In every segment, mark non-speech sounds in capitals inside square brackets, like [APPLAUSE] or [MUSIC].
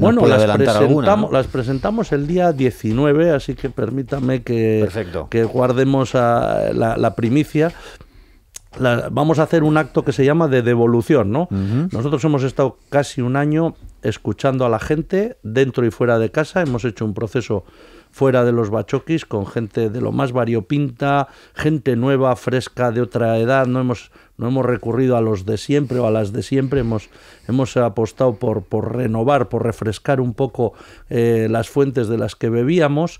bueno, las, presentamos, el día 19, así que permítame que, que guardemos ah, la, primicia. vamos a hacer un acto que se llama de devolución, ¿no? Nosotros hemos estado casi un año escuchando a la gente dentro y fuera de casa. Hemos hecho un proceso fuera de los bachoquis con gente de lo más variopinta, gente nueva, fresca, de otra edad. No hemos, no hemos recurrido a los de siempre o a las de siempre. Hemos, hemos apostado por, por renovar, por refrescar un poco eh, las fuentes de las que bebíamos.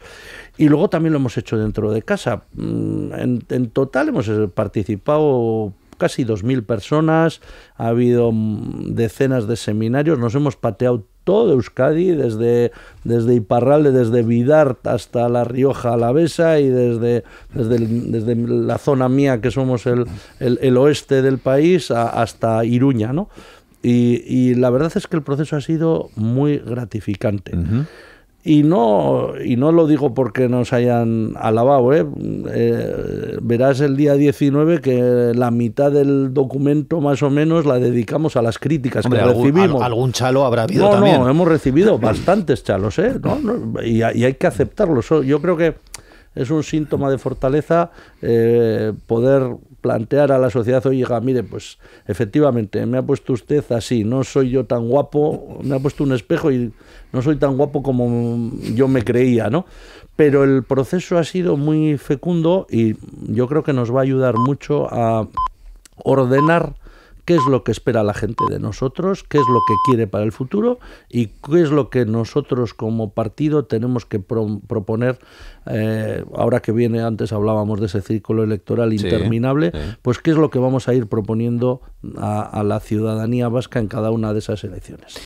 Y luego también lo hemos hecho dentro de casa. Mm, en, en total hemos eh, participado casi 2.000 personas, ha habido mm, decenas de seminarios, nos hemos pateado todo Euskadi, desde, desde Iparralde, desde Vidart hasta La Rioja Alavesa y desde, desde, desde la zona mía, que somos el, oeste del país, hasta Iruña, ¿no? Y, la verdad es que el proceso ha sido muy gratificante. Y no, y no lo digo porque nos hayan alabado. ¿eh? eh verás el día 19 que la mitad del documento, más o menos, la dedicamos a las críticas que recibimos. algún chalo habrá habido también. No, hemos recibido [LAUGHS] bastantes chalos. ¿eh? y, hay que aceptarlo Yo creo que es un síntoma de fortaleza eh, poder plantear a la sociedad hoy, mire, pues efectivamente, me ha puesto usted así, no soy yo tan guapo, me ha puesto un espejo y no soy tan guapo como yo me creía, ¿no? Pero el proceso ha sido muy fecundo y yo creo que nos va a ayudar mucho a ordenar qué es lo que espera la gente de nosotros, qué es lo que quiere para el futuro y qué es lo que nosotros como partido tenemos que proponer. Eh, ahora que viene, antes hablábamos de ese círculo electoral interminable, pues qué es lo que vamos a ir proponiendo a la ciudadanía vasca en cada una de esas elecciones.